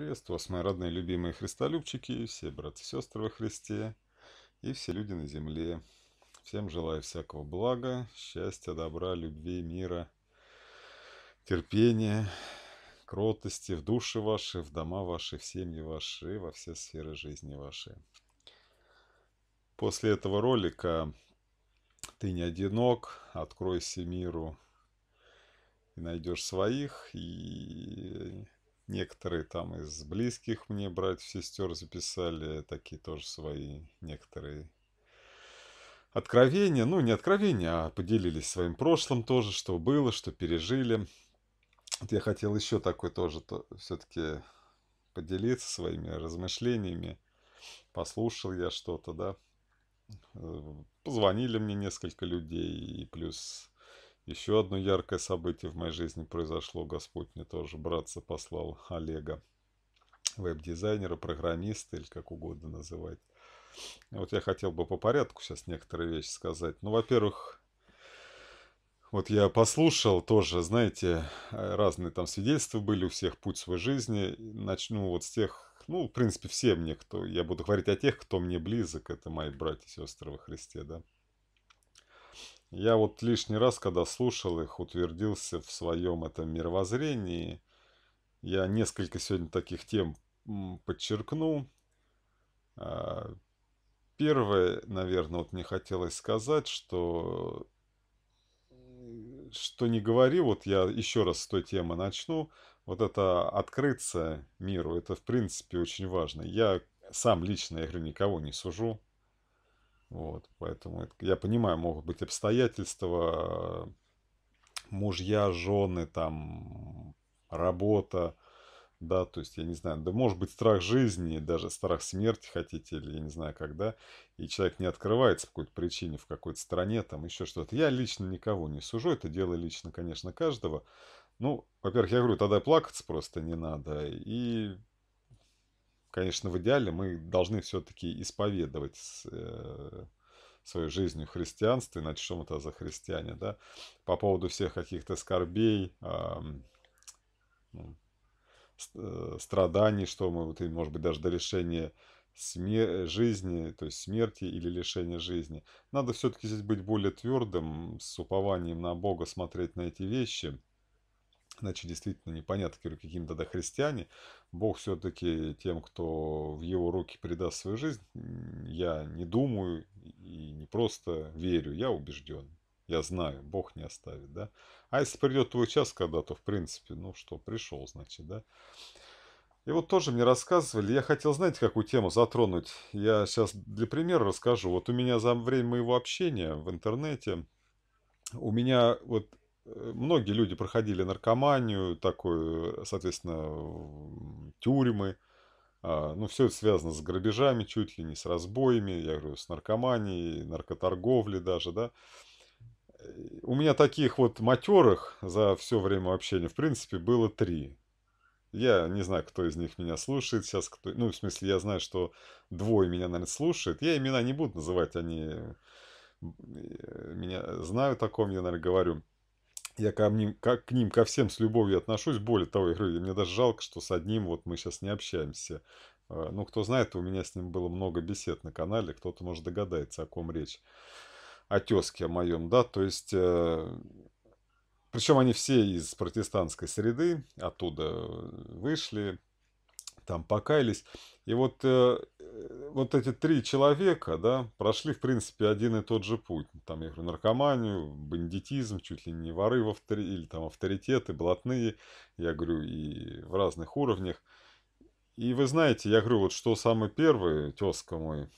Приветствую вас, мои родные, любимые христолюбчики, все братья и сестры во Христе и все люди на земле. Всем желаю всякого блага, счастья, добра, любви, мира, терпения, кротости в души ваши, в дома ваши, в семьи ваши, во все сферы жизни ваши. После этого ролика «Ты не одинок, откройся миру» и найдешь своих, и Некоторые там из близких мне братьев, сестер записали такие тоже свои некоторые откровения. Ну, не откровения, а поделились своим прошлым тоже, что было, что пережили. Вот я хотел еще такой тоже то, все-таки поделиться своими размышлениями. Послушал я что-то, да. Э, позвонили мне несколько людей, и плюс еще одно яркое событие в моей жизни произошло. Господь мне тоже, братца, послал Олега. Веб-дизайнера, программиста или как угодно называть. Вот я хотел бы по порядку сейчас некоторые вещи сказать. Ну, во-первых, вот я послушал тоже, знаете, разные там свидетельства были у всех, путь своей жизни. Начну вот с тех, ну, в принципе, все мне, кто... Я буду говорить о тех, кто мне близок. Это мои братья и сестры во Христе, да. Я вот лишний раз, когда слушал их, утвердился в своем этом мировоззрении. Я несколько сегодня таких тем подчеркну. А, первое, наверное, вот мне хотелось сказать, что э, что не говори, вот я еще раз с той темы начну, вот это открыться миру, это в принципе очень важно. Я сам лично, я говорю, никого не сужу, вот, поэтому я понимаю, могут быть обстоятельства, мужья, жены, там, работа, да, то есть, я не знаю, да может быть страх жизни, даже страх смерти хотите, или я не знаю когда, и человек не открывается по какой-то причине в какой-то стране, там еще что-то. Я лично никого не сужу, это дело лично, конечно, каждого. Ну, во-первых, я говорю, тогда плакаться просто не надо, и конечно, в идеале мы должны все-таки исповедовать э, своей жизнью христианство, иначе что мы тогда за христиане, да? По поводу всех каких-то скорбей, ну, э, страданий, что мы, вот, и может быть, даже до решения смер- жизни, то есть смерти или лишения жизни. Надо все-таки здесь быть более твердым, с упованием на Бога смотреть на эти вещи – Иначе действительно непонятно, каким тогда христиане. Бог все-таки тем, кто в его руки предаст свою жизнь, я не думаю и не просто верю, я убежден. Я знаю, Бог не оставит, да. А если придет твой час когда-то, в принципе, ну что, пришел, значит, да. И вот тоже мне рассказывали, я хотел, знаете, какую тему затронуть. Я сейчас для примера расскажу. Вот у меня за время моего общения в интернете, у меня вот Э, многие люди проходили наркоманию, такой, соответственно, тюрьмы. А, ну, все это связано с грабежами чуть ли не с разбоями, я говорю, с наркоманией, наркоторговлей даже, да. Э, у меня таких вот матерых за все время общения, в принципе, было три. Я не знаю, кто из них меня слушает сейчас, кто... ну, в смысле, я знаю, что двое меня, наверное, слушают, Я имена не буду называть, они э, меня знают, о ком я, наверное, говорю я ко ним, как, к ним ко всем с любовью отношусь. Более того, я говорю, мне даже жалко, что с одним вот мы сейчас не общаемся. А, ну, кто знает, у меня с ним было много бесед на канале, кто-то, может, догадается, о ком речь. О тезке о моем, да, то есть... Э, Причем они все из протестантской среды, оттуда э, вышли, там покаялись. И вот, э, э, вот эти три человека, да, прошли, в принципе, один и тот же путь. Там, я говорю, наркоманию, бандитизм, чуть ли не воры в автори... или там авторитеты, блатные, я говорю, и в разных уровнях. И вы знаете, я говорю, вот что самый первый, тезка мой,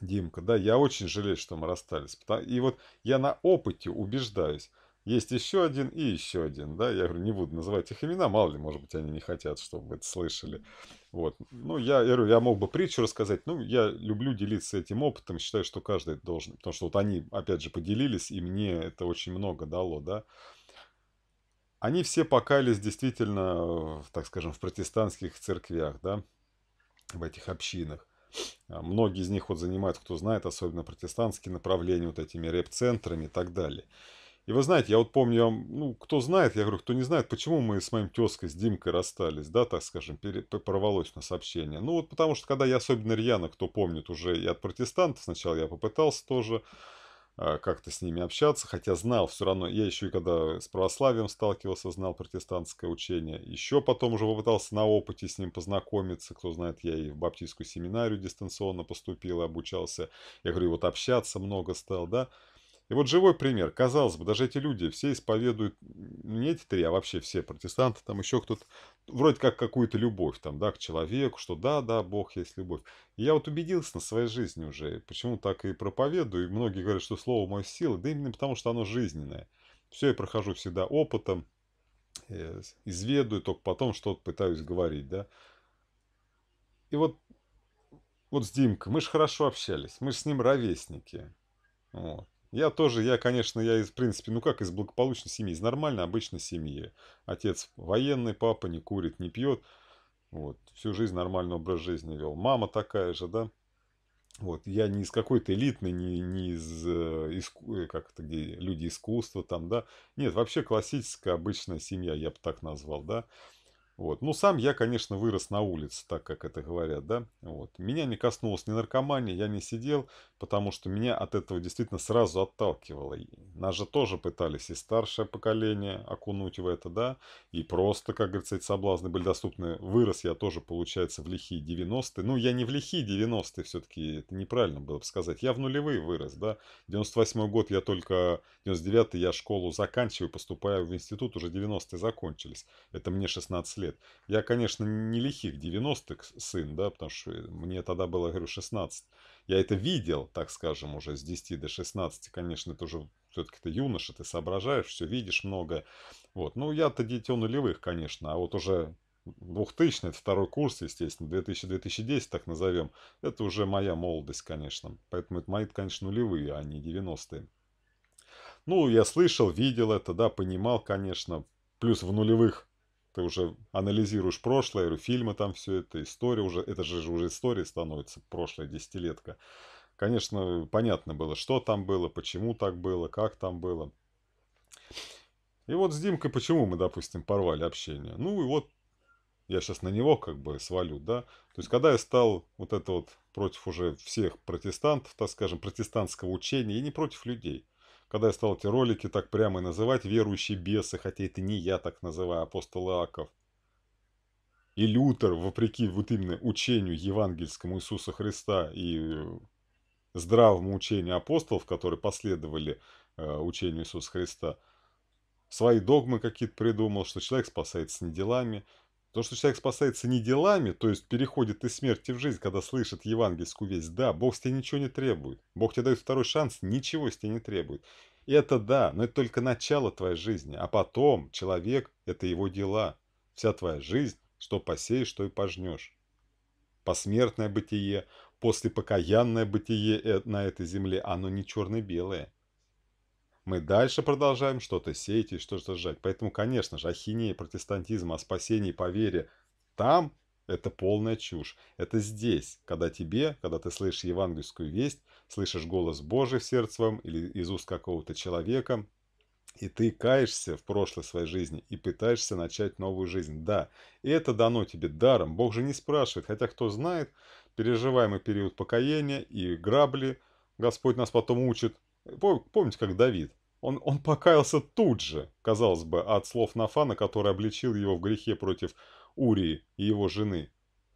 Димка, да, я очень жалею, что мы расстались. И вот я на опыте убеждаюсь, есть еще один и еще один, да, я говорю, не буду называть их имена, мало ли, может быть, они не хотят, чтобы вы это слышали. Вот, ну, я, я говорю, я мог бы притчу рассказать, ну, я люблю делиться этим опытом, считаю, что каждый должен, потому что вот они, опять же, поделились, и мне это очень много дало, да. Они все покаялись действительно, э, так скажем, в протестантских церквях, да, в этих общинах. А многие из них вот занимают, кто знает, особенно протестантские направления вот этими реп-центрами и так далее. И вы знаете, я вот помню, я вам, ну, кто знает, я говорю, кто не знает, почему мы с моим тезкой, с Димкой расстались, да, так скажем, пере, порвалось на сообщение. Ну, вот потому что, когда я особенно рьяно, кто помнит уже и от протестантов, сначала я попытался тоже а, как-то с ними общаться, хотя знал все равно, я еще и когда с православием сталкивался, знал протестантское учение, еще потом уже попытался на опыте с ним познакомиться, кто знает, я и в баптистскую семинарию дистанционно поступил и обучался, я говорю, вот общаться много стал, да, и вот живой пример. Казалось бы, даже эти люди все исповедуют, не эти три, а вообще все протестанты, там еще кто-то, вроде как какую-то любовь там, да, к человеку, что да, да, Бог есть любовь. И я вот убедился на своей жизни уже, почему так и проповедую, и многие говорят, что слово мое сила, да именно потому, что оно жизненное. Все я прохожу всегда опытом, э, изведаю, только потом что-то пытаюсь говорить, да. И вот, вот с Димкой, мы же хорошо общались, мы же с ним ровесники. Вот. Я тоже, я, конечно, я из, в принципе, ну как из благополучной семьи, из нормальной обычной семьи. Отец военный, папа не курит, не пьет. Вот, всю жизнь нормальный образ жизни вел. Мама такая же, да. Вот, я не из какой-то элитной, не, не из, э, из э, как это, где люди искусства там, да. Нет, вообще классическая обычная семья, я бы так назвал, да. Вот. Ну, сам я, конечно, вырос на улице, так как это говорят, да. Вот. Меня не коснулось ни наркомания, я не сидел, потому что меня от этого действительно сразу отталкивало. нас же тоже пытались и старшее поколение окунуть в это, да. И просто, как говорится, эти соблазны были доступны. Вырос я тоже, получается, в лихие 90-е. Ну, я не в лихие 90-е все-таки, это неправильно было бы сказать. Я в нулевые вырос, да. 98-й год я только, 99-й я школу заканчиваю, поступаю в институт, уже 90-е закончились. Это мне 16 лет лет. Я, конечно, не лихих 90-х сын, да, потому что мне тогда было, говорю, 16. Я это видел, так скажем, уже с 10 до 16. Конечно, это уже все-таки ты юноша, ты соображаешь, все видишь многое. Вот. Ну, я-то дитё нулевых, конечно, а вот уже 2000 это второй курс, естественно, 2000-2010, так назовем, это уже моя молодость, конечно. Поэтому это мои, конечно, нулевые, а не 90-е. Ну, я слышал, видел это, да, понимал, конечно. Плюс в нулевых ты уже анализируешь прошлое, фильмы там все это, история уже, это же уже история становится, прошлая десятилетка. Конечно, понятно было, что там было, почему так было, как там было. И вот с Димкой почему мы, допустим, порвали общение? Ну и вот я сейчас на него как бы свалю, да. То есть, когда я стал вот это вот против уже всех протестантов, так скажем, протестантского учения, и не против людей – когда я стал эти ролики так прямо и называть верующие бесы, хотя это не я так называю, апостол Иаков. И Лютер, вопреки вот именно учению евангельскому Иисуса Христа и э, здравому учению апостолов, которые последовали э, учению Иисуса Христа, свои догмы какие-то придумал, что человек спасается не делами – то, что человек спасается не делами, то есть переходит из смерти в жизнь, когда слышит евангельскую весть, да, Бог с тебя ничего не требует. Бог тебе дает второй шанс, ничего с тебя не требует. И это да, но это только начало твоей жизни. А потом человек – это его дела. Вся твоя жизнь, что посеешь, что и пожнешь. Посмертное бытие, после покаянное бытие э, на этой земле, оно не черно-белое мы дальше продолжаем что-то сеять и что-то сжать. Поэтому, конечно же, ахинея протестантизма о спасении по вере там – это полная чушь. Это здесь, когда тебе, когда ты слышишь евангельскую весть, слышишь голос Божий в сердце своем или из уст какого-то человека, и ты каешься в прошлой своей жизни и пытаешься начать новую жизнь. Да, и это дано тебе даром. Бог же не спрашивает, хотя кто знает, переживаемый период покаяния и грабли Господь нас потом учит. Помните, как Давид. Он, он покаялся тут же, казалось бы, от слов Нафана, который обличил его в грехе против Урии и его жены.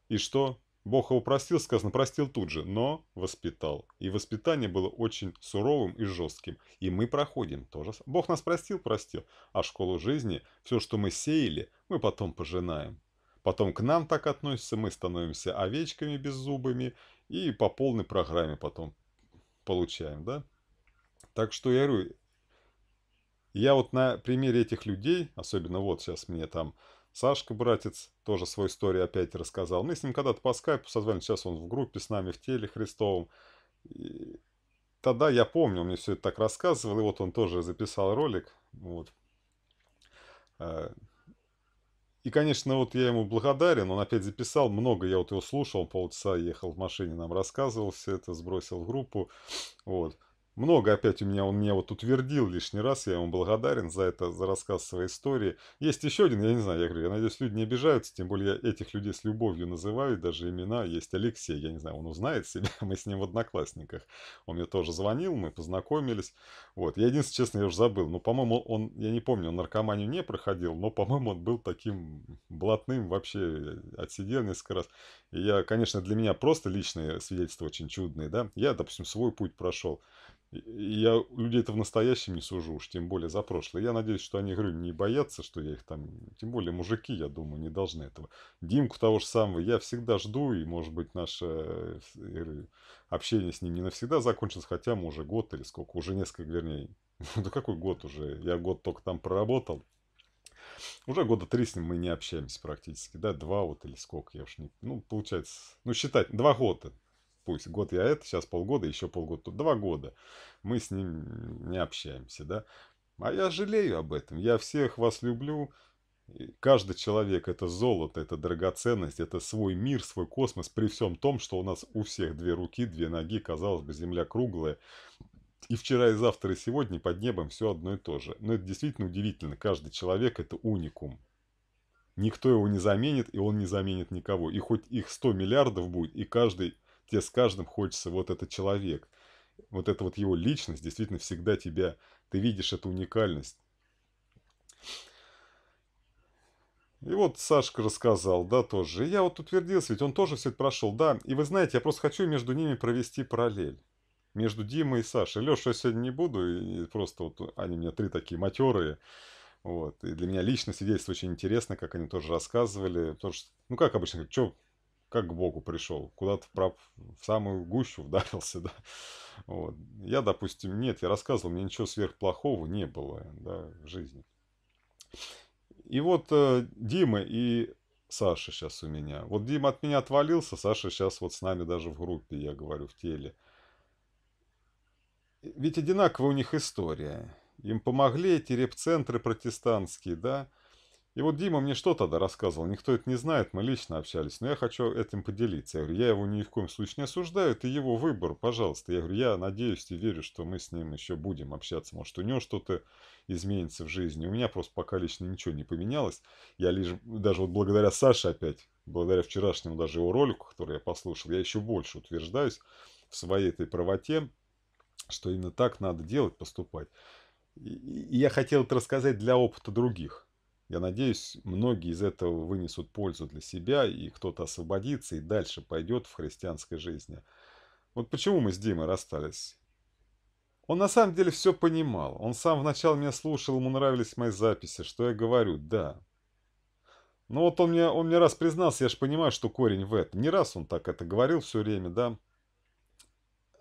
И что? Бог его простил, сказано, простил тут же, но воспитал. И воспитание было очень суровым и жестким. И мы проходим тоже. Бог нас простил, простил. А школу жизни, все, что мы сеяли, мы потом пожинаем. Потом к нам так относятся, мы становимся овечками беззубыми и по полной программе потом получаем, да? Так что я говорю, я вот на примере этих людей, особенно вот сейчас мне там Сашка, братец, тоже свою историю опять рассказал. Мы с ним когда-то по скайпу созвали, сейчас он в группе с нами, в теле Христовом. И тогда я помню, он мне все это так рассказывал, и вот он тоже записал ролик. Вот. Э, и, конечно, вот я ему благодарен, он опять записал, много я вот его слушал, он полчаса ехал в машине, нам рассказывал все это, сбросил в группу, вот. Много опять у меня, он меня вот утвердил лишний раз, я ему благодарен за это, за рассказ своей истории. Есть еще один, я не знаю, я говорю, я надеюсь, люди не обижаются, тем более я этих людей с любовью называю, даже имена. Есть Алексей, я не знаю, он узнает себя, мы с ним в одноклассниках. Он мне тоже звонил, мы познакомились. Вот, я единственное, честно, я уже забыл, но, ну, по-моему, он, я не помню, он наркоманию не проходил, но, по-моему, он был таким блатным, вообще отсидел несколько раз. И я, конечно, для меня просто личное свидетельство очень чудное, да. Я, допустим, свой путь прошел. Я людей-то в настоящем не сужу, уж тем более за прошлое. Я надеюсь, что они, говорю, не боятся, что я их там... Тем более мужики, я думаю, не должны этого. Димку того же самого я всегда жду, и, может быть, наше э, говорю, общение с ним не навсегда закончится, хотя мы уже год или сколько, уже несколько, вернее, да какой год уже? Я год только там проработал. Уже года три с ним мы не общаемся практически, да, два вот или сколько, я уж не... Ну, получается, ну, считать, два года, пусть год я это, сейчас полгода, еще полгода, тут два года. Мы с ним не общаемся, да. А я жалею об этом. Я всех вас люблю. И каждый человек – это золото, это драгоценность, это свой мир, свой космос, при всем том, что у нас у всех две руки, две ноги, казалось бы, Земля круглая. И вчера, и завтра, и сегодня под небом все одно и то же. Но это действительно удивительно. Каждый человек – это уникум. Никто его не заменит, и он не заменит никого. И хоть их 100 миллиардов будет, и каждый тебе с каждым хочется вот этот человек. Вот это вот его личность действительно всегда тебя, ты видишь эту уникальность. И вот Сашка рассказал, да, тоже. И я вот утвердился, ведь он тоже все это прошел, да. И вы знаете, я просто хочу между ними провести параллель. Между Димой и Сашей. Лешу я сегодня не буду, и просто вот они у меня три такие матерые. Вот. И для меня лично свидетельство очень интересно, как они тоже рассказывали. Потому что, ну как обычно, что как к Богу пришел, куда-то проб... в самую гущу вдарился, да. Вот. Я, допустим, нет, я рассказывал, мне ничего сверхплохого не было да, в жизни. И вот э, Дима и Саша сейчас у меня. Вот Дима от меня отвалился, Саша сейчас вот с нами даже в группе, я говорю, в теле. Ведь одинаковая у них история. Им помогли эти репцентры протестантские, да, и вот Дима мне что тогда рассказывал, никто это не знает, мы лично общались, но я хочу этим поделиться. Я говорю, я его ни в коем случае не осуждаю, это его выбор, пожалуйста. Я говорю, я надеюсь и верю, что мы с ним еще будем общаться, может у него что-то изменится в жизни. У меня просто пока лично ничего не поменялось. Я лишь, даже вот благодаря Саше опять, благодаря вчерашнему даже его ролику, который я послушал, я еще больше утверждаюсь в своей этой правоте, что именно так надо делать, поступать. И я хотел это рассказать для опыта других я надеюсь, многие из этого вынесут пользу для себя, и кто-то освободится и дальше пойдет в христианской жизни. Вот почему мы с Димой расстались. Он на самом деле все понимал. Он сам вначале меня слушал, ему нравились мои записи, что я говорю, да. Но вот он мне, он мне раз признался, я же понимаю, что корень в этом. Не раз он так это говорил все время, да.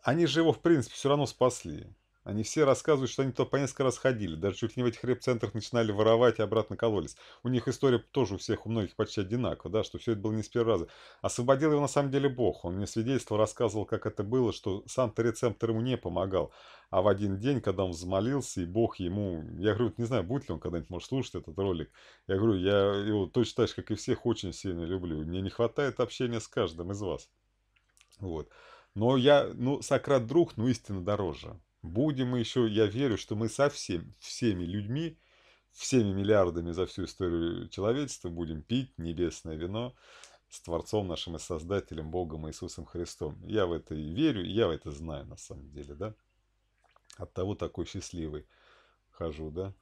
Они же его, в принципе, все равно спасли. Они все рассказывают, что они то по несколько раз ходили, даже чуть ли не в этих реп-центрах начинали воровать и обратно кололись. У них история тоже у всех, у многих почти одинакова, да, что все это было не с первого раза. Освободил его на самом деле Бог. Он мне свидетельство рассказывал, как это было, что сам-то рецептор ему не помогал. А в один день, когда он взмолился, и Бог ему... Я говорю, не знаю, будет ли он когда-нибудь может слушать этот ролик. Я говорю, я его точно так же, как и всех, очень сильно люблю. Мне не хватает общения с каждым из вас. Вот. Но я, ну, Сократ друг, ну, истинно дороже. Будем мы еще, я верю, что мы со всем, всеми людьми, всеми миллиардами за всю историю человечества будем пить небесное вино с Творцом нашим и Создателем, Богом Иисусом Христом. Я в это и верю, я в это знаю на самом деле, да. От того такой счастливый хожу, да.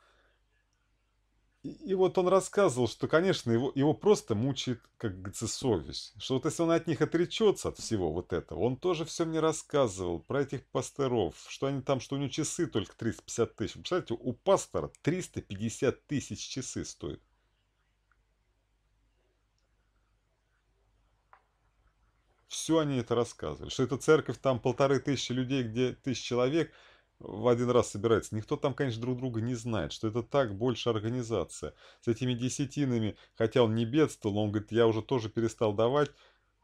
И, и вот он рассказывал, что, конечно, его, его просто мучает, как говорится, совесть. Что вот если он от них отречется, от всего вот этого, он тоже все мне рассказывал про этих пасторов, что они там, что у него часы только 350 тысяч. Представляете, у пастора 350 тысяч часы стоит. Все они это рассказывали, что эта церковь, там полторы тысячи людей, где тысяч человек – в один раз собирается. Никто там, конечно, друг друга не знает, что это так больше организация. С этими десятинами, хотя он не бедствовал, он говорит, я уже тоже перестал давать,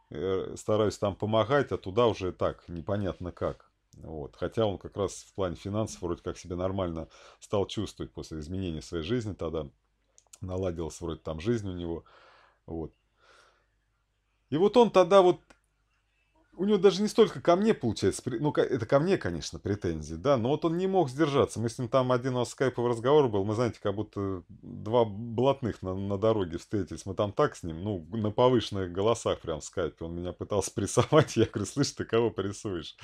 э, стараюсь там помогать, а туда уже так, непонятно как. Вот. Хотя он как раз в плане финансов вроде как себя нормально стал чувствовать после изменения своей жизни, тогда наладилась вроде там жизнь у него. Вот. И вот он тогда вот у него даже не столько ко мне получается, ну, это ко мне, конечно, претензии, да, но вот он не мог сдержаться. Мы с ним там один у нас скайповый разговор был, мы, знаете, как будто два блатных на, на дороге встретились. Мы там так с ним, ну, на повышенных голосах прям в скайпе. Он меня пытался прессовать, я говорю, слышь, ты кого прессуешь?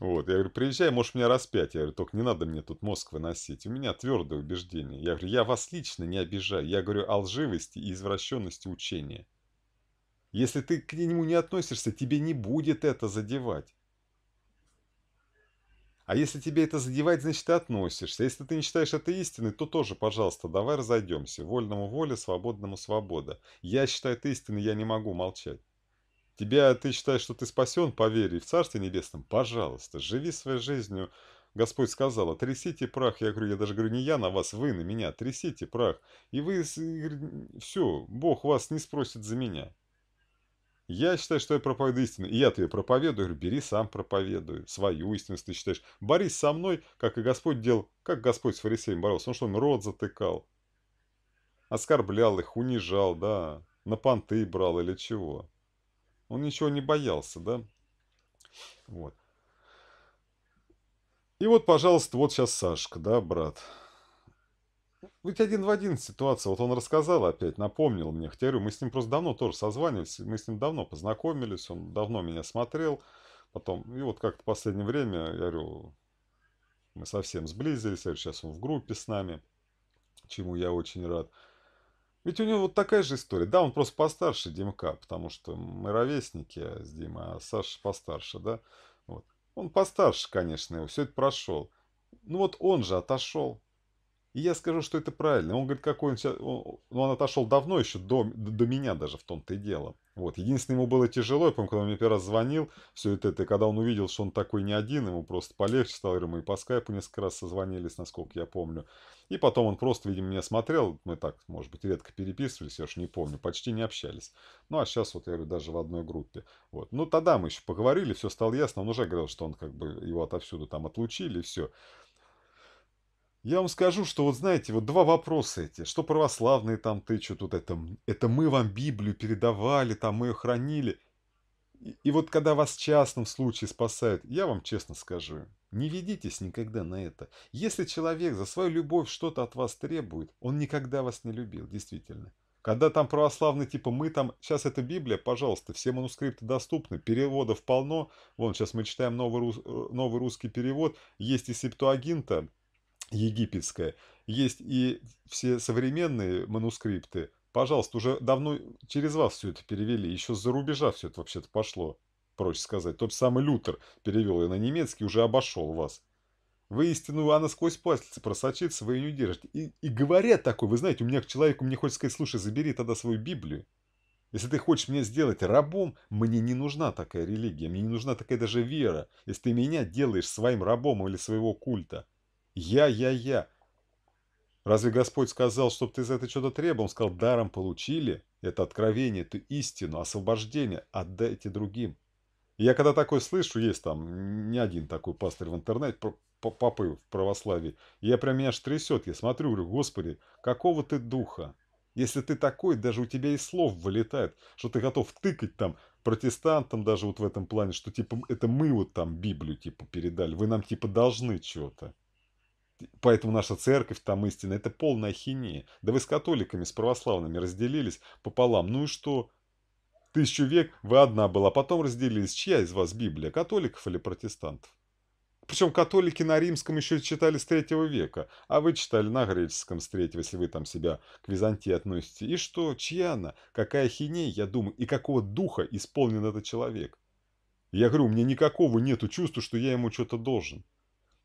Вот, я говорю, приезжай, можешь меня распять. Я говорю, только не надо мне тут мозг выносить. У меня твердое убеждение. Я говорю, я вас лично не обижаю. Я говорю о лживости и извращенности учения. Если ты к нему не относишься, тебе не будет это задевать. А если тебе это задевает, значит ты относишься. Если ты не считаешь это истиной, то тоже, пожалуйста, давай разойдемся. Вольному воля, свободному свобода. Я считаю это истиной, я не могу молчать. Тебя, ты считаешь, что ты спасен, поверь, и в Царстве Небесном, пожалуйста, живи своей жизнью. Господь сказал, трясите прах. Я говорю, я даже говорю, не я на вас, вы на меня, трясите прах. И вы, все, Бог вас не спросит за меня. Я считаю, что я проповедую истину. И я тебе проповедую. Говорю, бери сам проповедую. Свою истину, ты считаешь. Борись со мной, как и Господь делал, как Господь с фарисеем боролся. Он ну что, он рот затыкал? Оскорблял их, унижал, да. На понты брал или чего. Он ничего не боялся, да? Вот. И вот, пожалуйста, вот сейчас Сашка, да, брат. Ведь один в один ситуация, вот он рассказал опять, напомнил мне, хотя говорю, мы с ним просто давно тоже созванивались, мы с ним давно познакомились, он давно меня смотрел, потом, и вот как-то в последнее время, я говорю, мы совсем сблизились, я говорю, сейчас он в группе с нами, чему я очень рад. Ведь у него вот такая же история. Да, он просто постарше Димка, потому что мы ровесники с Димой, а Саша постарше, да. Вот. Он постарше, конечно, его все это прошел. Ну вот он же отошел, и я скажу, что это правильно. Он говорит, какой он сейчас... Он, ну, он отошел давно еще, до, до меня даже в том-то и дело. Вот. Единственное, ему было тяжело. Я помню, когда он мне первый раз звонил, все это, это, когда он увидел, что он такой не один, ему просто полегче стало. Говорю, мы и по скайпу несколько раз созвонились, насколько я помню. И потом он просто, видимо, меня смотрел. Мы так, может быть, редко переписывались, я уж не помню, почти не общались. Ну, а сейчас вот, я говорю, даже в одной группе. Вот. Ну, тогда мы еще поговорили, все стало ясно. Он уже говорил, что он как бы его отовсюду там отлучили, и все. Я вам скажу, что вот знаете, вот два вопроса эти, что православные там тычут, вот это, это мы вам Библию передавали, там мы ее хранили. И, и вот когда вас в частном случае спасают, я вам честно скажу, не ведитесь никогда на это. Если человек за свою любовь что-то от вас требует, он никогда вас не любил, действительно. Когда там православный, типа, мы там, сейчас это Библия, пожалуйста, все манускрипты доступны, переводов полно. Вон, сейчас мы читаем новый, э, новый русский перевод, есть и септуагинта, Египетская Есть и все современные манускрипты. Пожалуйста, уже давно через вас все это перевели, еще за рубежа все это вообще-то пошло, проще сказать. Тот же самый Лютер перевел ее на немецкий, уже обошел вас. Вы истину, она сквозь пальцы просочится, вы ее не удержите. И, и говорят такой, вы знаете, у меня к человеку, мне хочется сказать, слушай, забери тогда свою Библию. Если ты хочешь меня сделать рабом, мне не нужна такая религия, мне не нужна такая даже вера, если ты меня делаешь своим рабом или своего культа. Я, я, я. Разве Господь сказал, чтобы ты за это что-то требовал? Он сказал, даром получили. Это откровение, эту истину, освобождение. Отдайте другим. И я когда такое слышу, есть там не один такой пастырь в интернете, папы в православии. И я прям меня аж трясет. Я смотрю, говорю, Господи, какого ты духа? Если ты такой, даже у тебя и слов вылетает, что ты готов тыкать там протестантам даже вот в этом плане, что типа это мы вот там Библию типа передали, вы нам типа должны чего-то. Поэтому наша церковь там истина – это полная ахинея. Да вы с католиками, с православными разделились пополам. Ну и что? Тысячу век вы одна была, потом разделились. Чья из вас Библия, католиков или протестантов? Причем католики на римском еще читали с третьего века, а вы читали на греческом с третьего, если вы там себя к Византии относите. И что, чья она? Какая хинея, я думаю, и какого духа исполнен этот человек? Я говорю, у меня никакого нету чувства, что я ему что-то должен.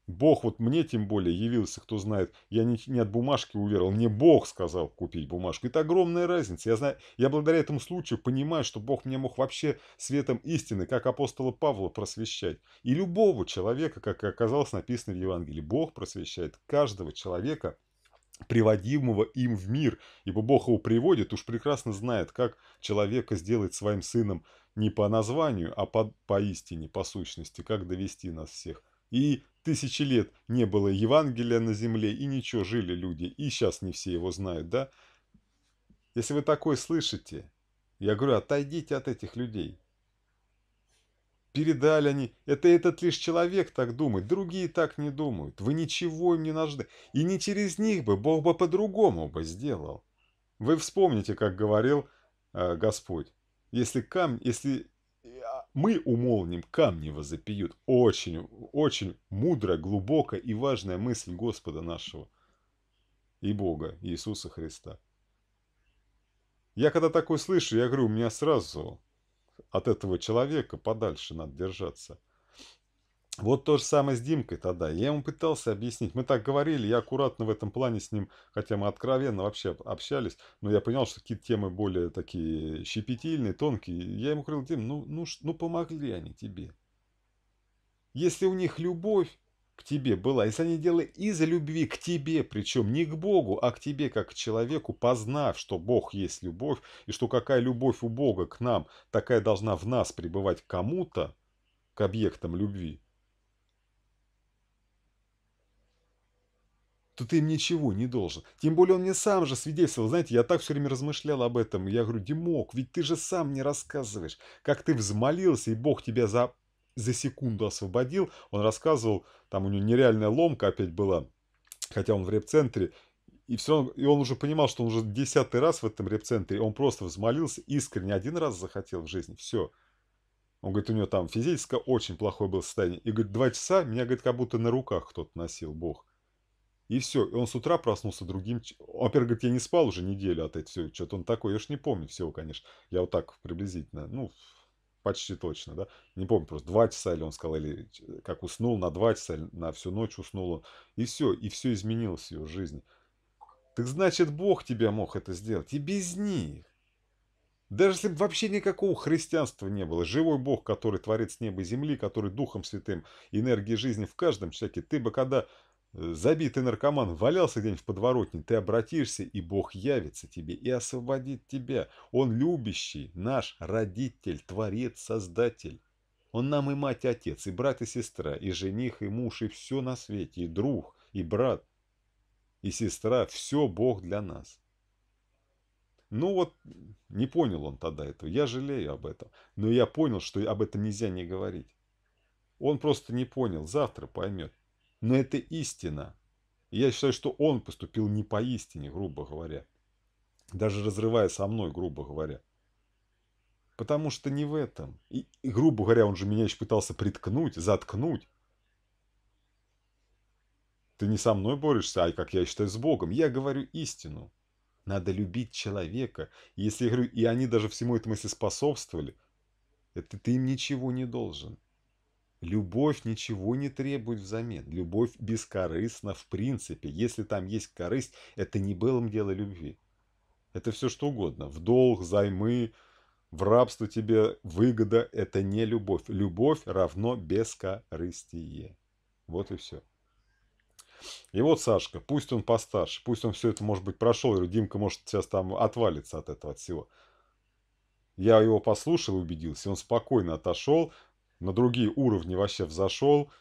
Бог вот мне тем более явился, кто знает, я не, не от бумажки уверовал, мне Бог сказал купить бумажку. Это огромная разница. Я, знаю, я благодаря этому случаю понимаю, что Бог меня мог вообще светом истины, как апостола Павла, просвещать. И любого человека, как оказалось написано в Евангелии, Бог просвещает каждого человека, приводимого им в мир, ибо Бог его приводит, уж прекрасно знает, как человека сделать своим сыном не по названию, а по, по истине, по сущности, как довести нас всех – и тысячи лет не было Евангелия на земле, и ничего, жили люди, и сейчас не все его знают, да? Если вы такое слышите, я говорю, отойдите от этих людей. Передали они, это этот лишь человек так думает, другие так не думают, вы ничего им не нужны. И не через них бы, Бог бы по-другому бы сделал. Вы вспомните, как говорил э, Господь, если камень, если мы умолним, камни возопьют. Очень, очень мудро, глубоко и важная мысль Господа нашего и Бога, Иисуса Христа. Я когда такое слышу, я говорю, у меня сразу от этого человека подальше надо держаться – вот то же самое с Димкой тогда. Я ему пытался объяснить. Мы так говорили, я аккуратно в этом плане с ним, хотя мы откровенно вообще общались, но я понял, что какие-то темы более такие щепетильные, тонкие. Я ему говорил, Дим, ну, ну, ну помогли они тебе. Если у них любовь к тебе была, если они делали из-за любви к тебе, причем не к Богу, а к тебе как к человеку, познав, что Бог есть любовь, и что какая любовь у Бога к нам, такая должна в нас пребывать кому-то, к объектам любви – то ты им ничего не должен. Тем более он мне сам же свидетельствовал. Знаете, я так все время размышлял об этом. Я говорю, Димок, ведь ты же сам мне рассказываешь, как ты взмолился, и Бог тебя за, за секунду освободил. Он рассказывал, там у него нереальная ломка опять была, хотя он в реп-центре. И, все, он, и он уже понимал, что он уже десятый раз в этом реп-центре, он просто взмолился искренне, один раз захотел в жизни, все. Он говорит, у него там физическое очень плохое было состояние. И говорит, два часа меня, говорит, как будто на руках кто-то носил, Бог. И все, и он с утра проснулся другим... Во-первых, говорит, я не спал уже неделю от этого, все, что-то он такой, я ж не помню всего, конечно. Я вот так приблизительно, ну, почти точно, да. Не помню, просто два часа или он сказал, или как уснул на два часа, или на всю ночь уснул он. И все, и все изменилось в его жизни. Так значит, Бог тебя мог это сделать, и без них. Даже если бы вообще никакого христианства не было, живой Бог, который творит с неба и земли, который Духом Святым, энергией жизни в каждом человеке, ты бы когда забитый наркоман валялся где-нибудь в подворотне, ты обратишься, и Бог явится тебе и освободит тебя. Он любящий, наш родитель, творец, создатель. Он нам и мать, и отец, и брат, и сестра, и жених, и муж, и все на свете, и друг, и брат, и сестра, все Бог для нас. Ну вот, не понял он тогда этого, я жалею об этом, но я понял, что об этом нельзя не говорить. Он просто не понял, завтра поймет. Но это истина. я считаю, что он поступил не по истине, грубо говоря. Даже разрывая со мной, грубо говоря. Потому что не в этом. И, и грубо говоря, он же меня еще пытался приткнуть, заткнуть. Ты не со мной борешься, а, как я считаю, с Богом. Я говорю истину. Надо любить человека. И если я говорю, и они даже всему этому если способствовали, это ты им ничего не должен. Любовь ничего не требует взамен. Любовь бескорыстна в принципе. Если там есть корысть, это не былом дело любви. Это все что угодно. В долг, займы, в рабство тебе выгода – это не любовь. Любовь равно бескорыстие. Вот и все. И вот Сашка, пусть он постарше, пусть он все это, может быть, прошел, и Димка, может, сейчас там отвалится от этого от всего. Я его послушал, убедился, он спокойно отошел, на другие уровни вообще взошел,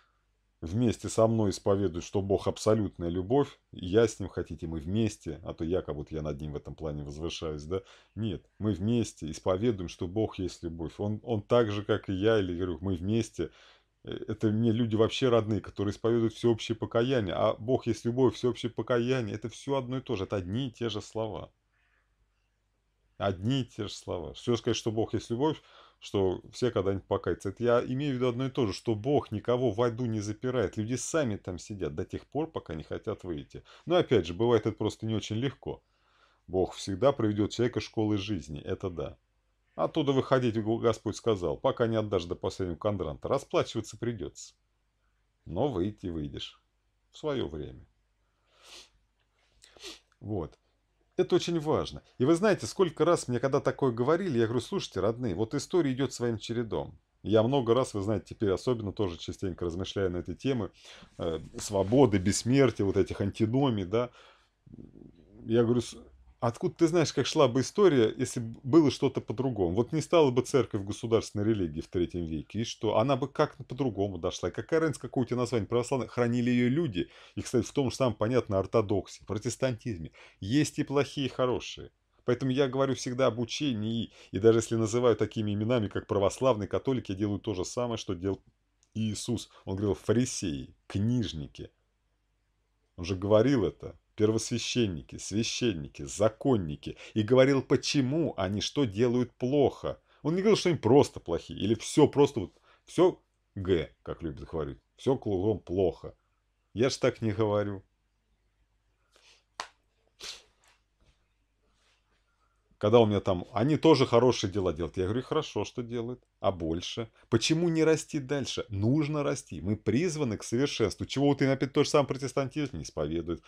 вместе со мной исповедует, что Бог абсолютная любовь, и я с ним хотите, мы вместе, а то я как будто я над ним в этом плане возвышаюсь, да? Нет, мы вместе исповедуем, что Бог есть любовь. Он, он так же, как и я, или говорю, мы вместе. Э, это мне люди вообще родные, которые исповедуют всеобщее покаяние. А Бог есть любовь, всеобщее покаяние. Это все одно и то же, это одни и те же слова. Одни и те же слова. Все сказать, что Бог есть любовь, что все когда-нибудь покаются. Это я имею в виду одно и то же, что Бог никого в аду не запирает. Люди сами там сидят до тех пор, пока не хотят выйти. Но опять же, бывает это просто не очень легко. Бог всегда проведет человека школы жизни, это да. Оттуда выходить, Господь сказал, пока не отдашь до последнего кондранта, расплачиваться придется. Но выйти выйдешь. В свое время. Вот. Это очень важно. И вы знаете, сколько раз мне когда такое говорили, я говорю, слушайте, родные, вот история идет своим чередом. Я много раз, вы знаете, теперь особенно тоже частенько размышляю на этой темы э, свободы, бессмертия, вот этих антиномий, да. Я говорю, а откуда ты знаешь, как шла бы история, если было что-то по-другому? Вот не стала бы церковь государственной религии в третьем веке, и что? Она бы как-то по-другому дошла. И какая разница, какое у тебя название православное? Хранили ее люди. И, кстати, в том же самом, понятно, ортодоксии, протестантизме. Есть и плохие, и хорошие. Поэтому я говорю всегда об учении, и даже если называю такими именами, как православный, католик, я делаю то же самое, что делал Иисус. Он говорил фарисеи, книжники. Он же говорил это первосвященники, священники, законники, и говорил, почему они что делают плохо. Он не говорил, что они просто плохие, или все просто, вот, все Г, как любят говорить, все кругом плохо. Я ж так не говорю. Когда у меня там, они тоже хорошие дела делают. Я говорю, хорошо, что делают, а больше? Почему не расти дальше? Нужно расти. Мы призваны к совершенству. Чего вот и опять тот же самое протестантизм не исповедует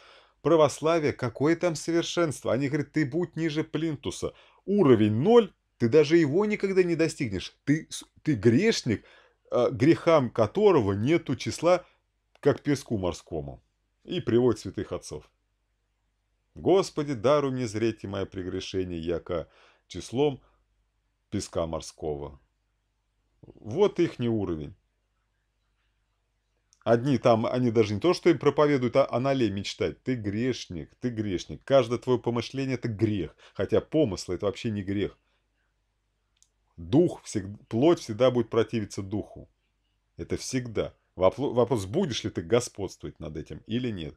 православие, какое там совершенство? Они говорят, ты будь ниже плинтуса. Уровень ноль, ты даже его никогда не достигнешь. Ты, ты грешник, а, грехам которого нету числа, как песку морскому. И приводит святых отцов. Господи, даруй мне зреть и мое прегрешение, яко числом песка морского. Вот их не уровень. Одни там, они даже не то, что им проповедуют, а о а нале мечтать. Ты грешник, ты грешник. Каждое твое помышление – это грех. Хотя помыслы – это вообще не грех. Дух, всегда, плоть всегда будет противиться духу. Это всегда. Вопрос, будешь ли ты господствовать над этим или нет.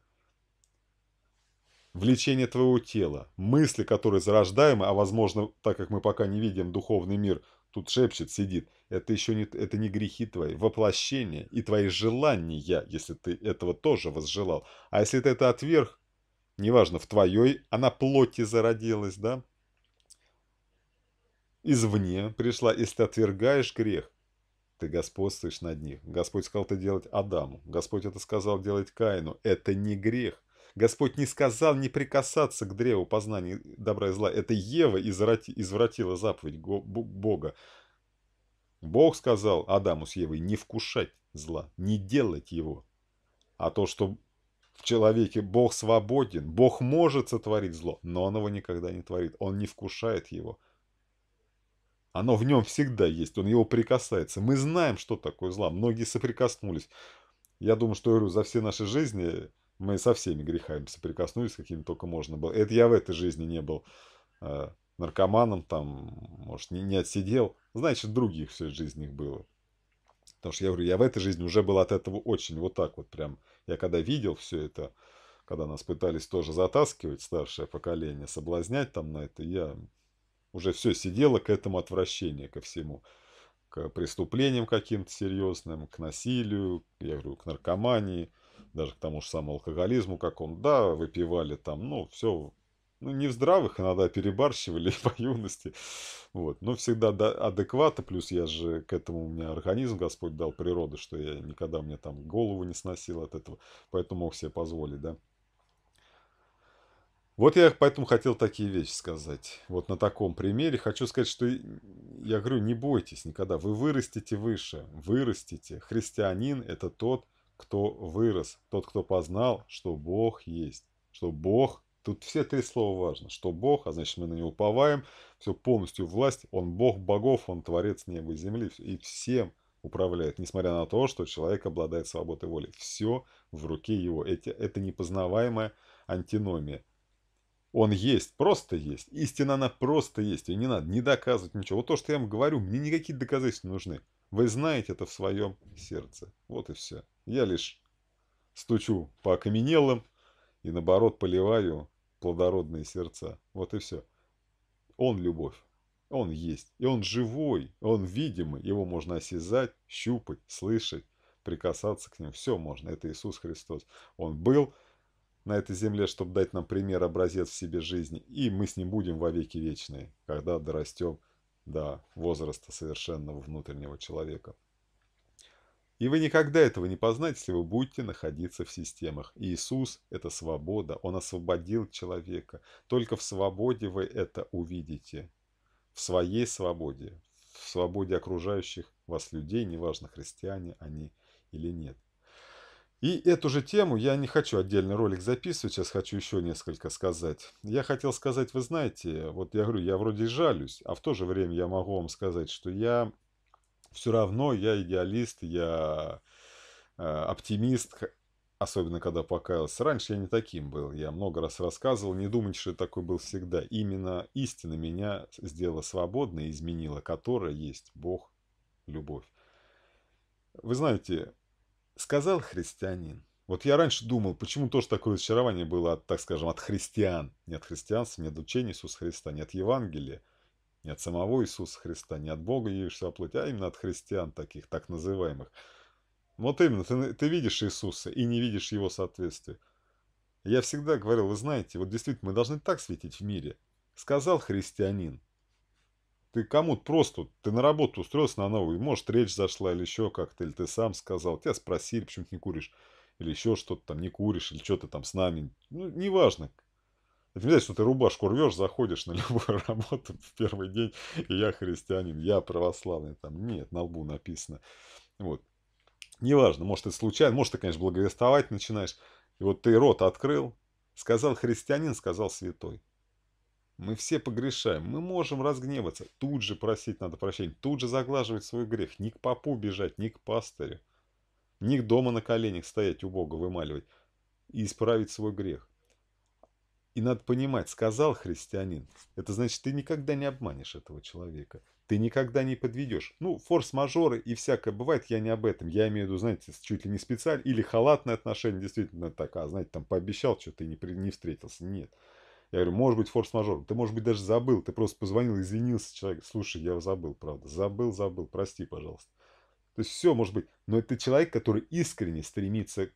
Влечение твоего тела, мысли, которые зарождаемы, а возможно, так как мы пока не видим духовный мир, тут шепчет, сидит – это еще не, это не грехи твои, воплощение и твои желания, если ты этого тоже возжелал. А если ты это отверг, неважно, в твоей, она плоти зародилась, да? Извне пришла, если ты отвергаешь грех, ты господствуешь над них. Господь сказал это делать Адаму, Господь это сказал делать Каину. Это не грех. Господь не сказал не прикасаться к древу познания добра и зла. Это Ева извратила заповедь Бога. Бог сказал Адаму с Евой не вкушать зла, не делать его. А то, что в человеке Бог свободен, Бог может сотворить зло, но он его никогда не творит, он не вкушает его. Оно в нем всегда есть, он его прикасается. Мы знаем, что такое зло. многие соприкоснулись. Я думаю, что говорю, за все наши жизни мы со всеми грехами соприкоснулись, каким только можно было. Это я в этой жизни не был э, наркоманом, там, может, не отсидел, значит, других всю жизнь их было. Потому что я говорю, я в этой жизни уже был от этого очень вот так вот прям. Я когда видел все это, когда нас пытались тоже затаскивать, старшее поколение, соблазнять там на это, я уже все сидело к этому отвращению, ко всему. К преступлениям каким-то серьезным, к насилию, я говорю, к наркомании, даже к тому же самому алкоголизму какому. Да, выпивали там, ну, все ну, не в здравых, а иногда перебарщивали по юности, вот, но ну, всегда адекватно, плюс я же к этому у меня организм Господь дал природы, что я никогда мне там голову не сносил от этого, поэтому мог себе позволить, да. Вот я поэтому хотел такие вещи сказать. Вот на таком примере хочу сказать, что я говорю, не бойтесь никогда. Вы вырастите выше, вырастите. Христианин – это тот, кто вырос, тот, кто познал, что Бог есть, что Бог Тут все три слова важно. Что Бог, а значит мы на Него уповаем. Все полностью власть. Он Бог богов, Он творец неба и земли. И всем управляет, несмотря на то, что человек обладает свободой воли. Все в руке его. Это это непознаваемая антиномия. Он есть, просто есть. Истина, она просто есть. и не надо не доказывать ничего. Вот то, что я вам говорю, мне никакие доказательства не нужны. Вы знаете это в своем сердце. Вот и все. Я лишь стучу по окаменелым и, наоборот, поливаю плодородные сердца. Вот и все. Он любовь. Он есть. И он живой, он видимый. Его можно осязать, щупать, слышать, прикасаться к нему. Все можно. Это Иисус Христос. Он был на этой земле, чтобы дать нам пример, образец в себе жизни. И мы с ним будем во веки вечные, когда дорастем до возраста совершенного внутреннего человека. И вы никогда этого не познаете, если вы будете находиться в системах. Иисус – это свобода, Он освободил человека. Только в свободе вы это увидите. В своей свободе, в свободе окружающих вас людей, неважно, христиане они или нет. И эту же тему я не хочу отдельный ролик записывать, сейчас хочу еще несколько сказать. Я хотел сказать, вы знаете, вот я говорю, я вроде жалюсь, а в то же время я могу вам сказать, что я все равно я идеалист, я э, оптимист, особенно когда покаялся. Раньше я не таким был, я много раз рассказывал, не думайте, что я такой был всегда. Именно истина меня сделала свободной, изменила, которая есть Бог, любовь. Вы знаете, сказал христианин. Вот я раньше думал, почему тоже такое разочарование было, от, так скажем, от христиан. Не от христианства, не от учения Иисуса Христа, не от Евангелия не от самого Иисуса Христа, не от Бога явившего плоть, а именно от христиан таких, так называемых. Вот именно, ты, ты видишь Иисуса и не видишь Его соответствия. Я всегда говорил, вы знаете, вот действительно, мы должны так светить в мире. Сказал христианин. Ты кому-то просто, ты на работу устроился на новую, может, речь зашла или еще как-то, или ты сам сказал, тебя спросили, почему ты не куришь, или еще что-то там, не куришь, или что то там с нами, ну, неважно, это не значит, что ты рубашку рвешь, заходишь на любую работу в первый день, и я христианин, я православный. Там нет, на лбу написано. Вот. Неважно, может, это случайно, может, ты, конечно, благовествовать начинаешь. И вот ты рот открыл, сказал христианин, сказал святой. Мы все погрешаем, мы можем разгневаться, тут же просить надо прощения, тут же заглаживать свой грех, ни к попу бежать, ни к пастырю, ни к дома на коленях стоять у Бога вымаливать и исправить свой грех. И надо понимать, сказал христианин, это значит, ты никогда не обманешь этого человека. Ты никогда не подведешь. Ну, форс-мажоры и всякое бывает, я не об этом. Я имею в виду, знаете, чуть ли не специаль или халатное отношение, действительно так, а, знаете, там пообещал что-то и не, не встретился. Нет. Я говорю, может быть, форс-мажор. Ты, может быть, даже забыл. Ты просто позвонил, извинился человек. Слушай, я забыл, правда. Забыл, забыл. Прости, пожалуйста. То есть все может быть. Но это человек, который искренне стремится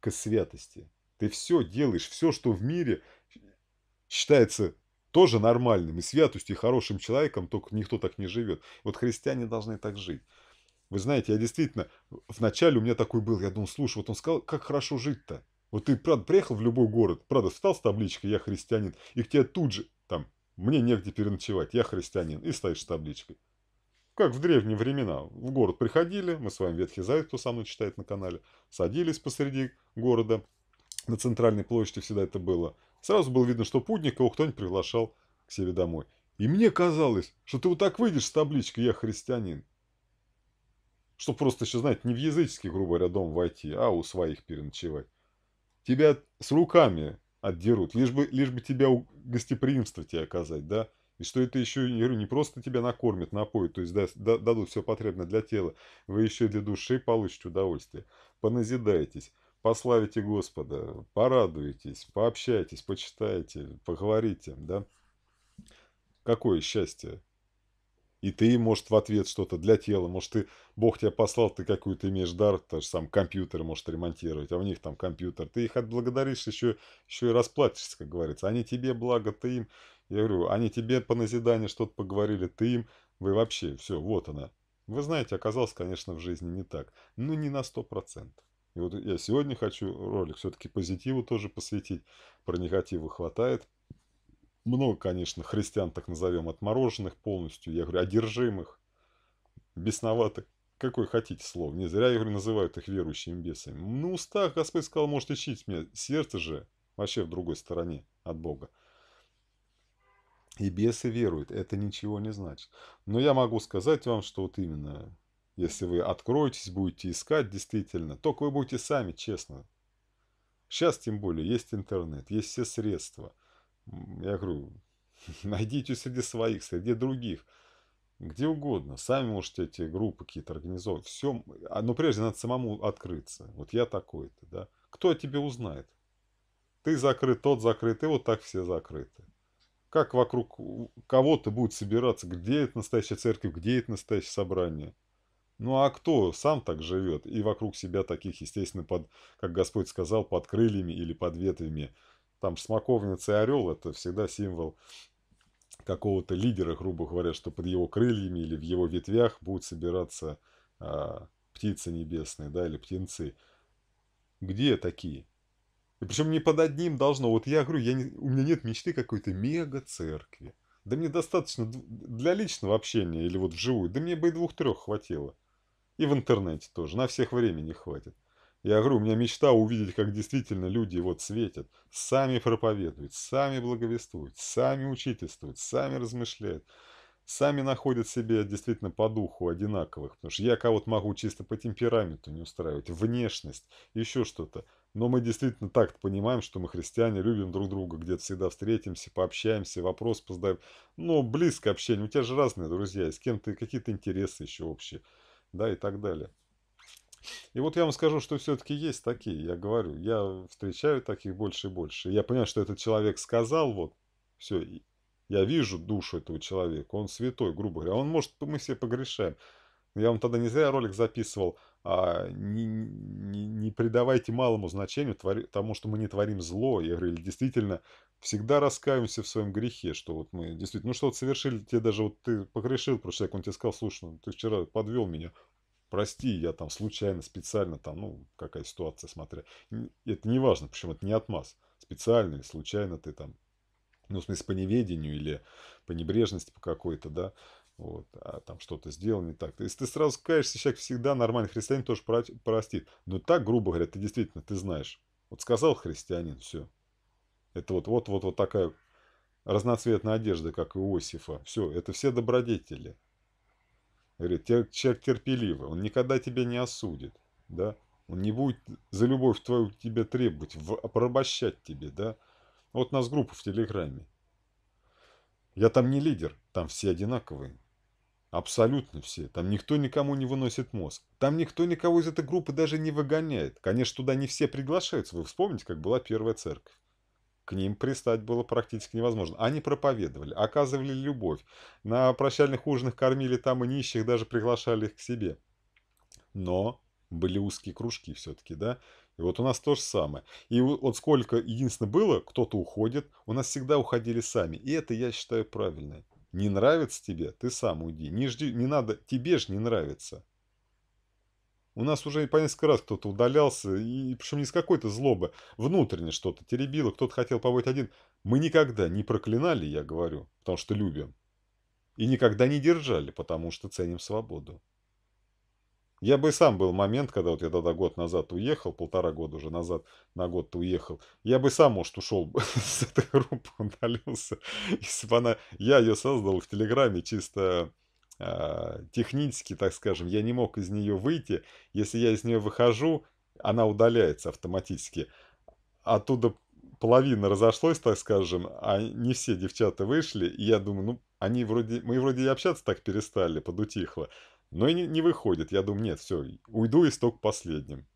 к святости. Ты все делаешь, все, что в мире, считается тоже нормальным и святостью, и хорошим человеком, только никто так не живет. Вот христиане должны так жить. Вы знаете, я действительно, вначале у меня такой был, я думал, слушай, вот он сказал, как хорошо жить-то. Вот ты, правда, приехал в любой город, правда, встал с табличкой, я христианин, и к тебе тут же, там, мне негде переночевать, я христианин, и стоишь с табличкой. Как в древние времена. В город приходили, мы с вами Ветхий Завет, кто со мной читает на канале, садились посреди города, на центральной площади всегда это было – Сразу было видно, что Пудникова кто-нибудь приглашал к себе домой. И мне казалось, что ты вот так выйдешь с табличкой «Я христианин». Что просто еще, знаете, не в языческий, грубо говоря, дом войти, а у своих переночевать. Тебя с руками отдерут, лишь бы, лишь бы тебя гостеприимство тебе оказать, да? И что это еще, я говорю, не просто тебя накормят, напоят, то есть дадут все потребное для тела, вы еще и для души получите удовольствие. Поназидайтесь пославите Господа, порадуйтесь, пообщайтесь, почитайте, поговорите, да? Какое счастье! И ты, может, в ответ что-то для тела, может, ты, Бог тебя послал, ты какую-то имеешь дар, то же сам компьютер может ремонтировать, а у них там компьютер. Ты их отблагодаришь, еще, еще и расплатишься, как говорится. Они тебе благо, ты им, я говорю, они тебе по назиданию что-то поговорили, ты им, вы вообще, все, вот она. Вы знаете, оказалось, конечно, в жизни не так, но не на сто процентов. И вот я сегодня хочу ролик все-таки позитиву тоже посвятить. Про негативы хватает. Много, конечно, христиан, так назовем, отмороженных полностью. Я говорю, одержимых, бесноватых. Какое хотите слово. Не зря, я говорю, называют их верующими бесами. На устах Господь сказал, может, ищите меня. Сердце же вообще в другой стороне от Бога. И бесы веруют. Это ничего не значит. Но я могу сказать вам, что вот именно если вы откроетесь, будете искать действительно, только вы будете сами, честно. Сейчас тем более есть интернет, есть все средства. Я говорю, найдите среди своих, среди других, где угодно. Сами можете эти группы какие-то организовать. Все, а, но прежде надо самому открыться. Вот я такой-то, да. Кто о тебе узнает? Ты закрыт, тот закрыт, и вот так все закрыты. Как вокруг кого-то будет собираться, где это настоящая церковь, где это настоящее собрание – ну а кто сам так живет и вокруг себя таких, естественно, под, как Господь сказал, под крыльями или под ветвями? Там смоковница и орел – это всегда символ какого-то лидера, грубо говоря, что под его крыльями или в его ветвях будут собираться а, птицы небесные, да, или птенцы. Где такие? И причем не под одним должно. Вот я говорю, я не, у меня нет мечты какой-то мега-церкви. Да мне достаточно для личного общения или вот вживую. Да мне бы и двух-трех хватило. И в интернете тоже. На всех времени хватит. Я говорю, у меня мечта увидеть, как действительно люди вот светят, сами проповедуют, сами благовествуют, сами учительствуют, сами размышляют, сами находят себе действительно по духу одинаковых. Потому что я кого-то могу чисто по темпераменту не устраивать, внешность, еще что-то. Но мы действительно так понимаем, что мы христиане, любим друг друга, где-то всегда встретимся, пообщаемся, вопрос позадаем. Но близкое общение, у тебя же разные друзья, с кем-то какие-то интересы еще общие да, и так далее. И вот я вам скажу, что все-таки есть такие, я говорю, я встречаю таких больше и больше. Я понимаю, что этот человек сказал, вот, все, я вижу душу этого человека, он святой, грубо говоря, он может, мы все погрешаем, я вам тогда не зря ролик записывал. А, не, не, не придавайте малому значению твори, тому, что мы не творим зло. Я говорю, действительно всегда раскаиваемся в своем грехе, что вот мы действительно, ну что вот совершили, тебе даже вот ты погрешил, просто человек, он тебе сказал, слушай, ну ты вчера подвел меня, прости, я там случайно, специально, там, ну, какая ситуация, смотря. Это не важно, причем это не отмаз. Специально или случайно ты там, ну, в смысле, по неведению или по небрежности по какой-то, да вот, а там что-то сделал не так. То есть ты сразу скажешь человек всегда нормальный христианин тоже простит. Но так, грубо говоря, ты действительно, ты знаешь. Вот сказал христианин, все. Это вот, вот, вот, вот такая разноцветная одежда, как и Иосифа. Все, это все добродетели. Говорит, человек терпеливый, он никогда тебя не осудит, да. Он не будет за любовь твою тебя требовать, в, тебе, да. Вот у нас группа в Телеграме. Я там не лидер, там все одинаковые. Абсолютно все. Там никто никому не выносит мозг. Там никто никого из этой группы даже не выгоняет. Конечно, туда не все приглашаются. Вы вспомните, как была первая церковь. К ним пристать было практически невозможно. Они проповедовали, оказывали любовь. На прощальных ужинах кормили там и нищих, даже приглашали их к себе. Но были узкие кружки все-таки, да? И вот у нас то же самое. И вот сколько единственно было, кто-то уходит, у нас всегда уходили сами. И это я считаю правильное. Не нравится тебе? Ты сам уйди. Не жди, не надо, тебе ж не нравится. У нас уже по несколько раз кто-то удалялся, и причем не с какой-то злобы, внутренне что-то теребило, кто-то хотел побыть один. Мы никогда не проклинали, я говорю, потому что любим. И никогда не держали, потому что ценим свободу. Я бы сам был момент, когда вот я тогда год назад уехал, полтора года уже назад на год уехал, я бы сам, может, ушел с этой группы, удалился, если бы она... Я ее создал в Телеграме чисто а, технически, так скажем, я не мог из нее выйти. Если я из нее выхожу, она удаляется автоматически. Оттуда половина разошлось, так скажем, а не все девчата вышли, и я думаю, ну, они вроде, мы вроде и общаться так перестали, подутихло. Но и не, не выходит. Я думаю, нет, все, уйду и сток последним.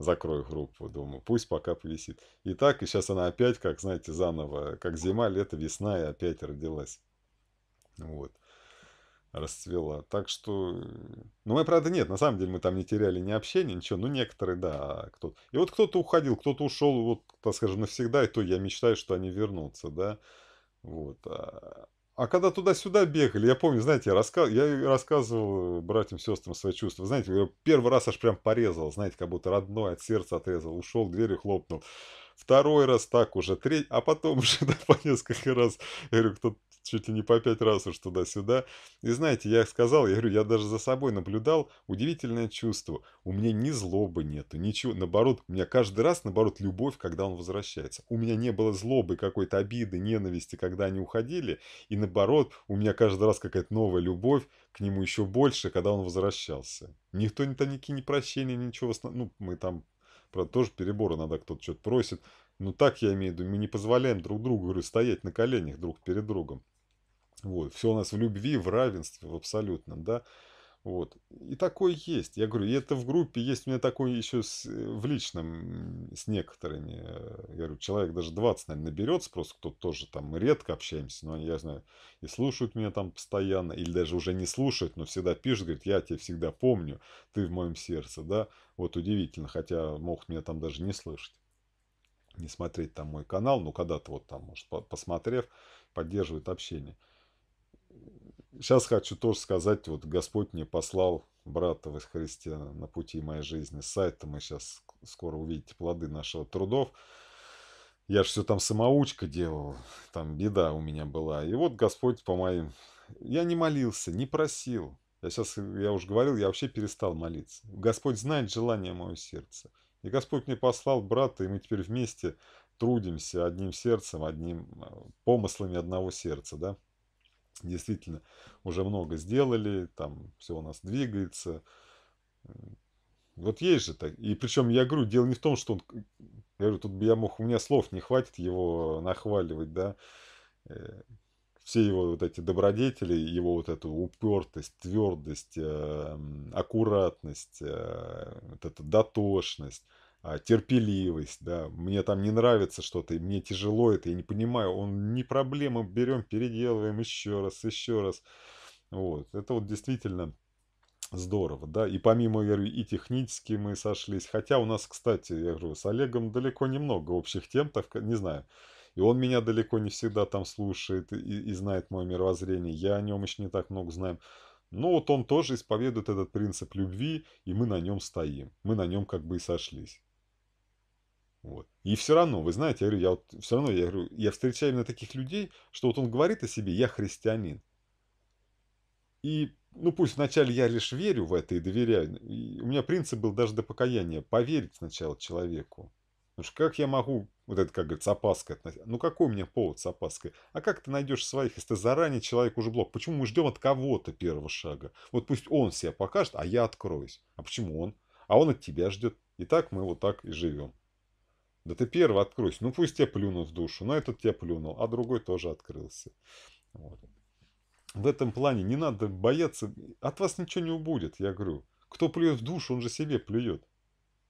Закрою группу, думаю, пусть пока повисит. И так, и сейчас она опять, как, знаете, заново, как зима, лето, весна, и опять родилась. Вот. Расцвела. Так что... Ну, мы, правда, нет, на самом деле мы там не теряли ни общения, ничего. Ну, некоторые, да, кто И вот кто-то уходил, кто-то ушел, вот, так скажем, навсегда, и то я мечтаю, что они вернутся, да. Вот. А а когда туда-сюда бегали, я помню, знаете, я, рассказывал, я э, рассказывал братьям, сестрам свои чувства. Знаете, я первый раз аж прям порезал, знаете, как будто родное от сердца отрезал. Ушел, дверью хлопнул. Второй раз так уже, третий, а потом уже да, по несколько раз, я говорю, кто чуть ли не по пять раз уж туда-сюда. И знаете, я сказал, я говорю, я даже за собой наблюдал, удивительное чувство. У меня ни злобы нету, ничего. Наоборот, у меня каждый раз, наоборот, любовь, когда он возвращается. У меня не было злобы, какой-то обиды, ненависти, когда они уходили. И наоборот, у меня каждый раз какая-то новая любовь к нему еще больше, когда он возвращался. Никто не таники, не прощения, ничего. Ну, мы там, правда, тоже переборы надо, кто-то что-то просит. Ну так я имею в виду, мы не позволяем друг другу, говорю, стоять на коленях друг перед другом. Вот, Все у нас в любви, в равенстве, в абсолютном, да. Вот. И такое есть. Я говорю, и это в группе есть у меня такое еще с, э, в личном с некоторыми. Э, я говорю, человек даже 20, наверное, наберется, просто кто-то тоже там, мы редко общаемся, но я знаю, и слушают меня там постоянно, или даже уже не слушают, но всегда пишут, говорит, я тебя всегда помню, ты в моем сердце, да. Вот удивительно, хотя мог меня там даже не слышать не смотреть там мой канал, но когда-то вот там, может, посмотрев, поддерживает общение сейчас хочу тоже сказать, вот Господь мне послал брата во Христе на пути моей жизни. С сайта мы сейчас скоро увидите плоды нашего трудов. Я же все там самоучка делал, там беда у меня была. И вот Господь по моим... Я не молился, не просил. Я сейчас, я уже говорил, я вообще перестал молиться. Господь знает желание моего сердца. И Господь мне послал брата, и мы теперь вместе трудимся одним сердцем, одним э, помыслами одного сердца, да? действительно уже много сделали, там все у нас двигается. Вот есть же так. И причем я говорю, дело не в том, что он, я говорю, тут бы я мог, у меня слов не хватит его нахваливать, да. Э, все его вот эти добродетели, его вот эту упертость, твердость, э, аккуратность, э, вот эта дотошность. А, терпеливость, да, мне там не нравится что-то, мне тяжело это, я не понимаю, он не проблема, берем, переделываем еще раз, еще раз. Вот, это вот действительно здорово, да, и помимо, я говорю, и технически мы сошлись, хотя у нас, кстати, я говорю, с Олегом далеко немного общих тем, так, не знаю, и он меня далеко не всегда там слушает и, и знает мое мировоззрение, я о нем еще не так много знаю, но вот он тоже исповедует этот принцип любви, и мы на нем стоим, мы на нем как бы и сошлись. Вот. И все равно, вы знаете, я говорю, я вот, все равно, я говорю, я встречаю именно таких людей, что вот он говорит о себе, я христианин. И, ну пусть вначале я лишь верю в это и доверяю. И у меня принцип был даже до покаяния, поверить сначала человеку. Потому что как я могу, вот это, как говорится, опаска, относиться? ну какой у меня повод с опаской? А как ты найдешь своих, если ты заранее человек уже блок? Почему мы ждем от кого-то первого шага? Вот пусть он себя покажет, а я откроюсь. А почему он? А он от тебя ждет. И так мы вот так и живем. Да ты первый откройся. Ну пусть тебя плюнут в душу. Но этот тебя плюнул, а другой тоже открылся. Вот. В этом плане не надо бояться. От вас ничего не убудет, я говорю. Кто плюет в душу, он же себе плюет.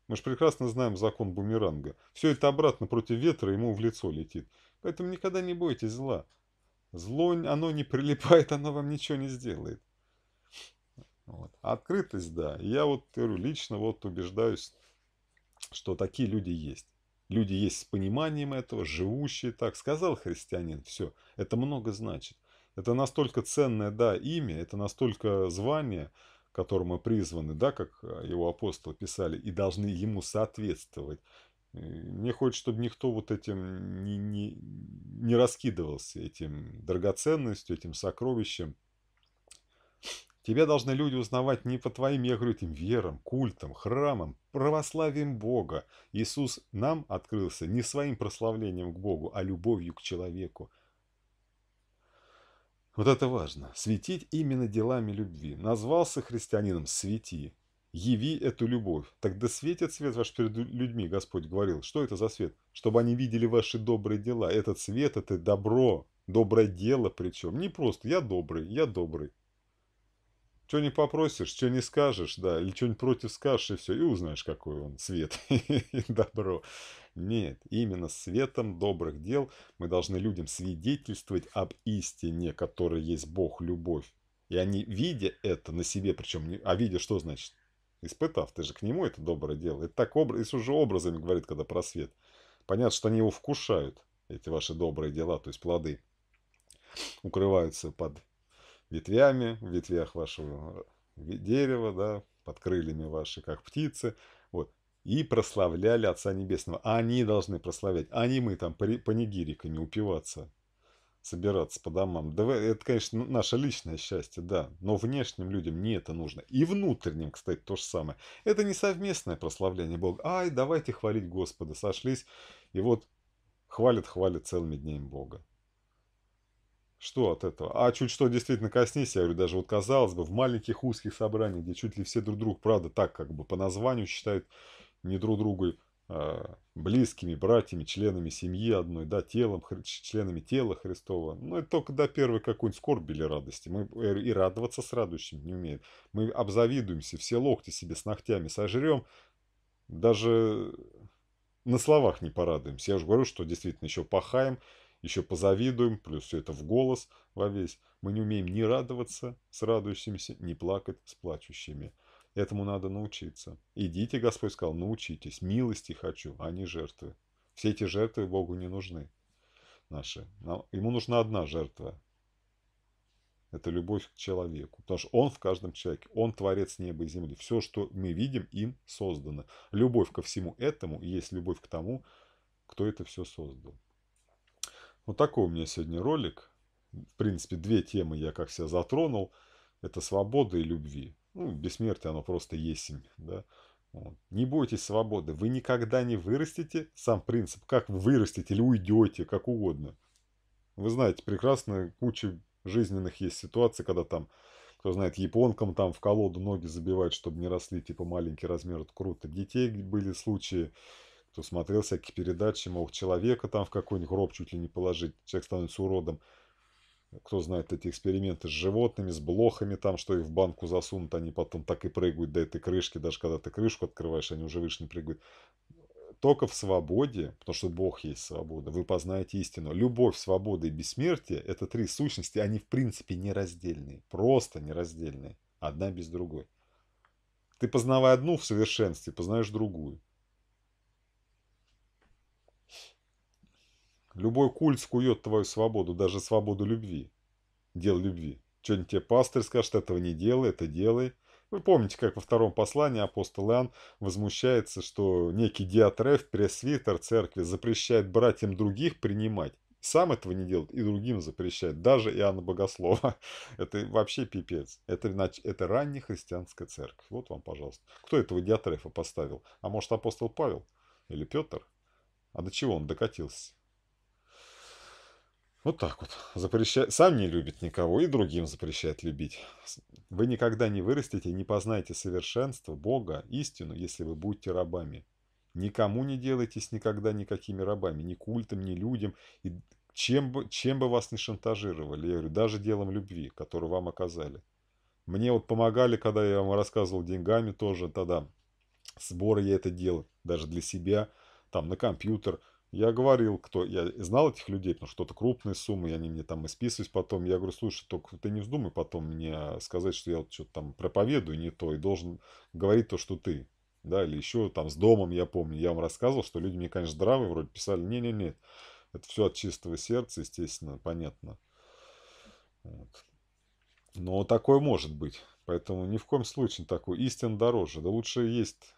Мы же прекрасно знаем закон бумеранга. Все это обратно против ветра ему в лицо летит. Поэтому никогда не бойтесь зла. Зло, оно не прилипает, оно вам ничего не сделает. Вот. открытость, да. Я вот говорю, лично вот убеждаюсь, что такие люди есть. Люди есть с пониманием этого, живущие так. Сказал христианин, все, это много значит. Это настолько ценное, да, имя, это настолько звание, которым мы призваны, да, как а, его апостолы писали, и должны ему соответствовать. Мне хочется, чтобы никто вот этим не, не, не раскидывался, этим драгоценностью, этим сокровищем. Тебя должны люди узнавать не по твоим, я говорю, этим верам, культам, храмам, православием Бога. Иисус нам открылся не своим прославлением к Богу, а любовью к человеку. Вот это важно. Светить именно делами любви. Назвался христианином – свети. Яви эту любовь. Тогда светит свет ваш перед людьми, Господь говорил. Что это за свет? Чтобы они видели ваши добрые дела. Этот свет – это добро, доброе дело причем. Не просто «я добрый», «я добрый». Что не попросишь, что не скажешь, да, или что-нибудь против скажешь, и все, и узнаешь, какой он свет и добро. Нет, именно светом добрых дел мы должны людям свидетельствовать об истине, которая есть Бог, любовь. И они, видя это на себе, причем, а видя что значит? Испытав, ты же к нему это доброе дело. Это так образ, уже образами говорит, когда про свет. Понятно, что они его вкушают, эти ваши добрые дела, то есть плоды, укрываются под ветвями, в ветвях вашего э, дерева, да, под крыльями ваши, как птицы, вот, и прославляли Отца Небесного. Они должны прославлять, они а мы там панигириками упиваться, собираться по домам. Да, это, конечно, наше личное счастье, да, но внешним людям не это нужно. И внутренним, кстати, то же самое. Это не совместное прославление Бога. Ай, давайте хвалить Господа, сошлись, и вот хвалят-хвалят целыми днями Бога. Что от этого? А чуть что действительно коснись, я говорю, даже вот казалось бы, в маленьких узких собраниях, где чуть ли все друг друга, правда, так как бы по названию считают не друг друга э, близкими, братьями, членами семьи одной, да, телом, хри, членами тела Христова. Ну это только до первой какой-нибудь скорби или радости. Мы э, и радоваться с радующим не умеем. Мы обзавидуемся, все локти себе с ногтями сожрем. Даже на словах не порадуемся. Я уже говорю, что действительно еще пахаем, еще позавидуем, плюс все это в голос во весь. Мы не умеем ни радоваться с радующимися, ни плакать с плачущими. Этому надо научиться. Идите, Господь сказал, научитесь. Милости хочу, а не жертвы. Все эти жертвы Богу не нужны. Наши. Нам, ему нужна одна жертва. Это любовь к человеку. Потому что он в каждом человеке. Он творец неба и земли. Все, что мы видим, им создано. Любовь ко всему этому и есть любовь к тому, кто это все создал. Вот такой у меня сегодня ролик. В принципе, две темы я как себя затронул. Это свобода и любви. Ну, бессмертие, оно просто есть да. Вот. Не бойтесь свободы. Вы никогда не вырастете. Сам принцип, как вы вырастете или уйдете, как угодно. Вы знаете, прекрасно куча жизненных есть ситуаций, когда там, кто знает, японкам там в колоду ноги забивают, чтобы не росли, типа маленький размер, это круто. Детей были случаи, кто смотрел всякие передачи, мог человека там в какой-нибудь гроб чуть ли не положить, человек становится уродом. Кто знает эти эксперименты с животными, с блохами там, что их в банку засунут, они потом так и прыгают до этой крышки, даже когда ты крышку открываешь, они уже выше не прыгают. Только в свободе, потому что Бог есть свобода, вы познаете истину. Любовь, свобода и бессмертие – это три сущности, они в принципе нераздельные, просто нераздельные, одна без другой. Ты, познавая одну в совершенстве, познаешь другую. Любой культ скует твою свободу, даже свободу любви. Дел любви. Что-нибудь тебе пастырь скажет, этого не делай, это делай. Вы помните, как во втором послании апостол Иоанн возмущается, что некий диатреф, пресвитер церкви запрещает братьям других принимать. Сам этого не делает и другим запрещает, даже Иоанна Богослова. это вообще пипец. Это, это ранняя христианская церковь. Вот вам, пожалуйста. Кто этого диатрефа поставил? А может, апостол Павел? Или Петр? А до чего он докатился? Вот так вот. запрещает Сам не любит никого и другим запрещает любить. Вы никогда не вырастете не познаете совершенство, Бога, истину, если вы будете рабами. Никому не делайтесь никогда никакими рабами, ни культом, ни людям, и чем бы, чем бы вас ни шантажировали, я говорю, даже делом любви, которую вам оказали. Мне вот помогали, когда я вам рассказывал деньгами тоже, тогда сборы я это делал, даже для себя, там на компьютер – я говорил, кто... Я знал этих людей, потому что это крупные суммы, и они мне там и списывались потом. Я говорю, слушай, только ты не вздумай потом мне сказать, что я вот что-то там проповедую не то, и должен говорить то, что ты. Да, или еще там с домом, я помню, я вам рассказывал, что люди мне, конечно, здравые вроде писали, не-не-не, это все от чистого сердца, естественно, понятно. Вот. Но такое может быть. Поэтому ни в коем случае такой истин дороже. Да лучше есть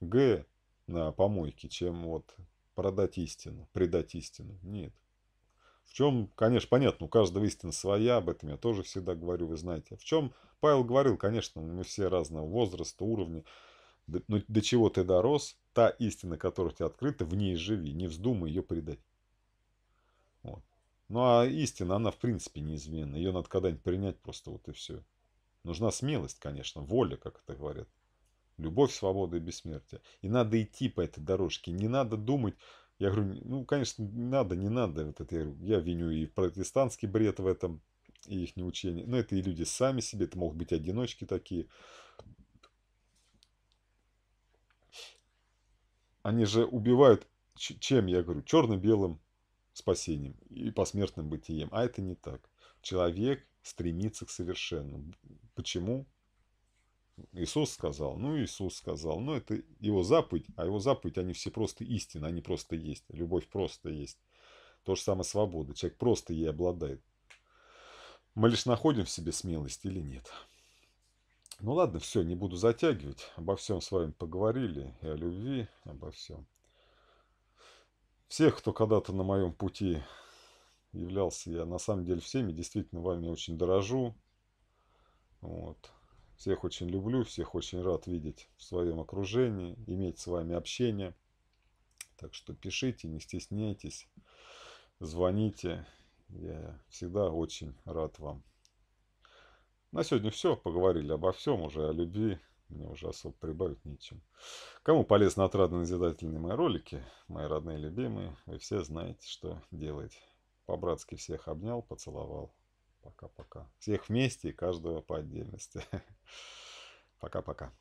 Г на помойке, чем вот продать истину, предать истину. Нет. В чем, конечно, понятно, у каждого истина своя, об этом я тоже всегда говорю, вы знаете. А в чем Павел говорил, конечно, мы все разного возраста, уровня, Но ну, до чего ты дорос, та истина, которая тебе открыта, в ней живи, не вздумай ее предать. Вот. Ну а истина, она в принципе неизменна, ее надо когда-нибудь принять просто вот и все. Нужна смелость, конечно, воля, как это говорят. Любовь, свобода и бессмертие. И надо идти по этой дорожке. Не надо думать. Я говорю, ну, конечно, не надо, не надо. Вот это я, я виню и протестантский бред в этом, и их неучение. Но это и люди сами себе, это могут быть одиночки такие. Они же убивают чем, я говорю, черно-белым спасением и посмертным бытием. А это не так. Человек стремится к совершенному. Почему? Иисус сказал, ну Иисус сказал, ну это его заповедь, а его заповедь, они все просто истины, они просто есть, любовь просто есть. То же самое свобода, человек просто ей обладает. Мы лишь находим в себе смелость или нет. Ну ладно, все, не буду затягивать, обо всем с вами поговорили, и о любви, обо всем. Всех, кто когда-то на моем пути являлся, я на самом деле всеми, действительно вами очень дорожу. Вот. Всех очень люблю, всех очень рад видеть в своем окружении, иметь с вами общение. Так что пишите, не стесняйтесь, звоните. Я всегда очень рад вам. На сегодня все. Поговорили обо всем, уже о любви. Мне уже особо прибавить нечем. Кому полезны отрадно-назидательные мои ролики, мои родные и любимые, вы все знаете, что делать. По-братски всех обнял, поцеловал. Пока-пока. Всех вместе и каждого по отдельности. Пока-пока.